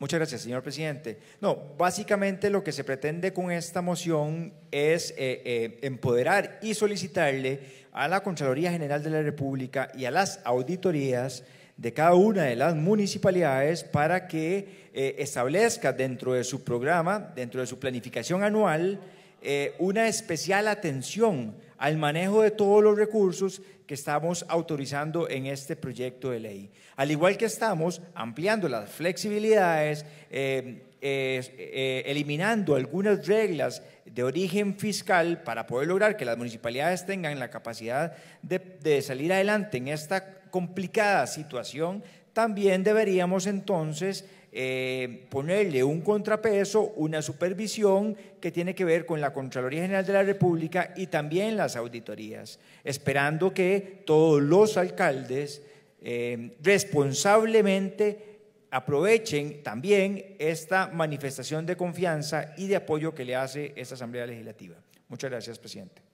Muchas gracias, señor presidente. No, básicamente lo que se pretende con esta moción es eh, eh, empoderar y solicitarle a la Contraloría General de la República y a las auditorías de cada una de las municipalidades para que eh, establezca dentro de su programa, dentro de su planificación anual, una especial atención al manejo de todos los recursos que estamos autorizando en este proyecto de ley. Al igual que estamos ampliando las flexibilidades, eh, eh, eh, eliminando algunas reglas de origen fiscal para poder lograr que las municipalidades tengan la capacidad de salir adelante en esta complicada situación, también deberíamos entonces eh, ponerle un contrapeso, una supervisión que tiene que ver con la Contraloría General de la República y también las auditorías, esperando que todos los alcaldes eh, responsablemente aprovechen también esta manifestación de confianza y de apoyo que le hace esta Asamblea Legislativa. Muchas gracias, presidente.